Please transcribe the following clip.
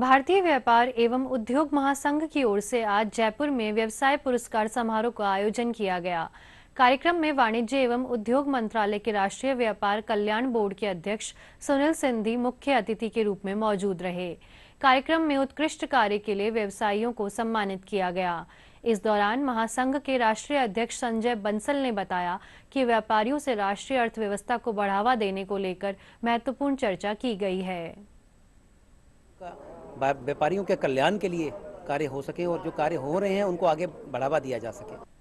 भारतीय व्यापार एवं उद्योग महासंघ की ओर से आज जयपुर में व्यवसाय पुरस्कार समारोह का आयोजन किया गया कार्यक्रम में वाणिज्य एवं उद्योग मंत्रालय के राष्ट्रीय व्यापार कल्याण बोर्ड के अध्यक्ष सुनील सिंधी मुख्य अतिथि के रूप में मौजूद रहे कार्यक्रम में उत्कृष्ट कार्य के लिए व्यवसायियों को सम्मानित किया गया इस दौरान महासंघ के राष्ट्रीय अध्यक्ष संजय बंसल ने बताया कि व्यापारियों से राष्ट्रीय अर्थव्यवस्था को बढ़ावा देने को लेकर महत्वपूर्ण चर्चा की गई है व्यापारियों के कल्याण के लिए कार्य हो सके और जो कार्य हो रहे हैं उनको आगे बढ़ावा दिया जा सके